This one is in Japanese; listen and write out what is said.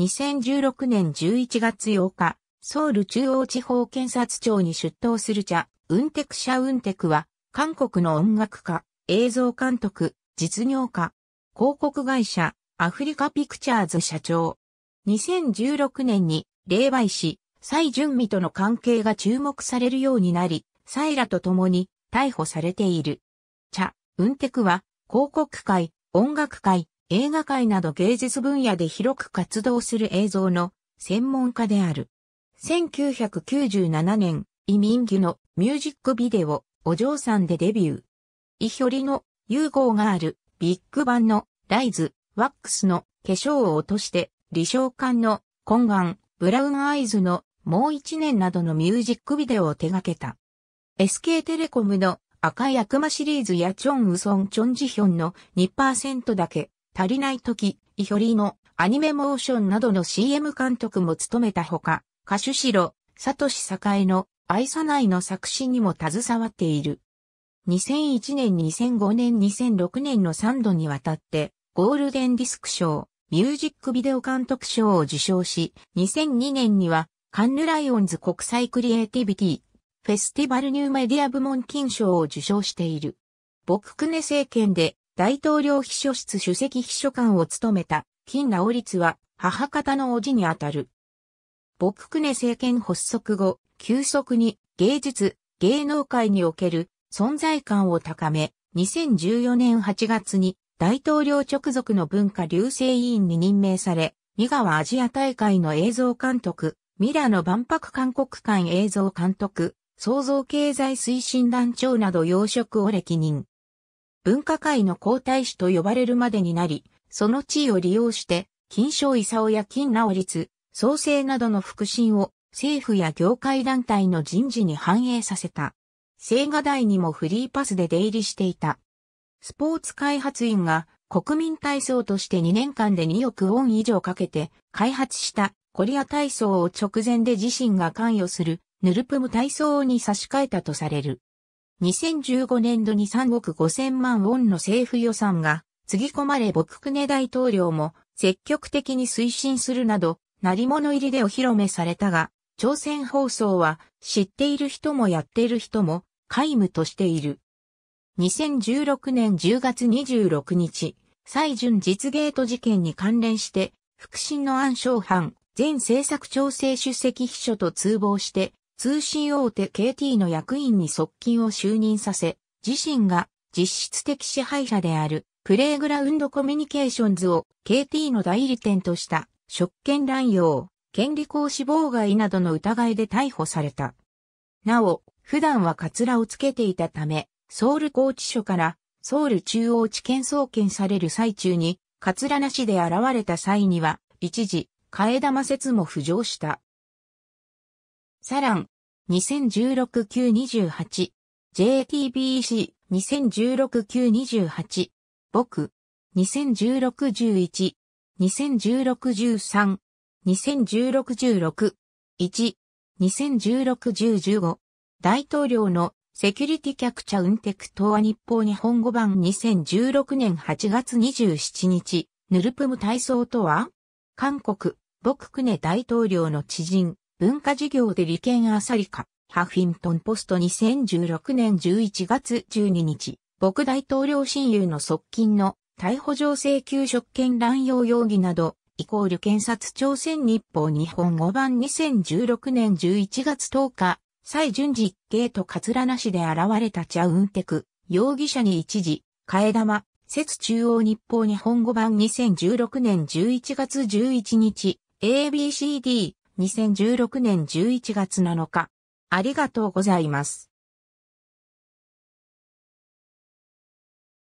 2016年11月8日、ソウル中央地方検察庁に出頭するチャ、ウンテクシャウンテクは、韓国の音楽家、映像監督、実業家、広告会社、アフリカピクチャーズ社長。2016年に、霊媒師、ュンミとの関係が注目されるようになり、サイラと共に逮捕されている。チャ、ウンテクは、広告界、音楽界、映画界など芸術分野で広く活動する映像の専門家である。1997年、移民儀のミュージックビデオ、お嬢さんでデビュー。イヒョリの融合があるビッグバンのライズ、ワックスの化粧を落として、李承館の懇願、ブラウンアイズのもう一年などのミュージックビデオを手掛けた。SK テレコムの赤い悪魔シリーズやチョンウソンチョンジヒョンの2%だけ足りない時、イヒョリーのアニメモーションなどの CM 監督も務めたほか、歌手ロ、サトシ栄の愛さないの作詞にも携わっている。2001年2005年2006年の3度にわたってゴールデンディスク賞、ミュージックビデオ監督賞を受賞し、2002年にはカンヌライオンズ国際クリエイティビティ、フェスティバルニューメディア部門金賞を受賞している。僕クネ政権で大統領秘書室主席秘書官を務めた、金直立は、母方の叔父にあたる。朴槿惠政権発足後、急速に芸術、芸能界における存在感を高め、2014年8月に大統領直属の文化流星委員に任命され、三河アジア大会の映像監督、ミラノ万博韓国館映像監督、創造経済推進団長など要職を歴任。文化界の皇太子と呼ばれるまでになり、その地位を利用して、金賞勲や金直立、創生などの腹心を政府や業界団体の人事に反映させた。青瓦台にもフリーパスで出入りしていた。スポーツ開発院が国民体操として2年間で2億ウォン以上かけて開発したコリア体操を直前で自身が関与するヌルプム体操に差し替えたとされる。2015年度に3億5000万ウォンの政府予算が、つぎ込まれボククネ大統領も積極的に推進するなど、鳴り物入りでお披露目されたが、朝鮮放送は知っている人もやっている人も皆無としている。2016年10月26日、最順実ゲート事件に関連して、副審の暗証犯、前政策調整出席秘書と通報して、通信大手 KT の役員に側近を就任させ、自身が実質的支配者であるプレイグラウンドコミュニケーションズを KT の代理店とした職権乱用、権利行使妨害などの疑いで逮捕された。なお、普段はカツラをつけていたため、ソウル拘置所からソウル中央地検送検される最中に、カツラなしで現れた際には、一時、替え玉説も浮上した。サラン、2016-928、JTBC、2016-928、僕、2016-11、2016-13、2016-16、1、2016-1015、大統領のセキュリティキャプチャウンテク東亜日報日本語版2016年8月27日、ヌルプム体操とは韓国、朴クネ大統領の知人、文化事業で利権あさりか、ハフィントンポスト2016年11月12日、僕大統領親友の側近の逮捕状請求職権乱用容疑など、イコール検察朝鮮日報日本語版2016年11月10日、蔡順実刑とラなしで現れたチャウンテク、容疑者に一時、替え玉、説中央日報日本語版2016年11月11日、ABCD、2016年11月7日。ありがとうございます。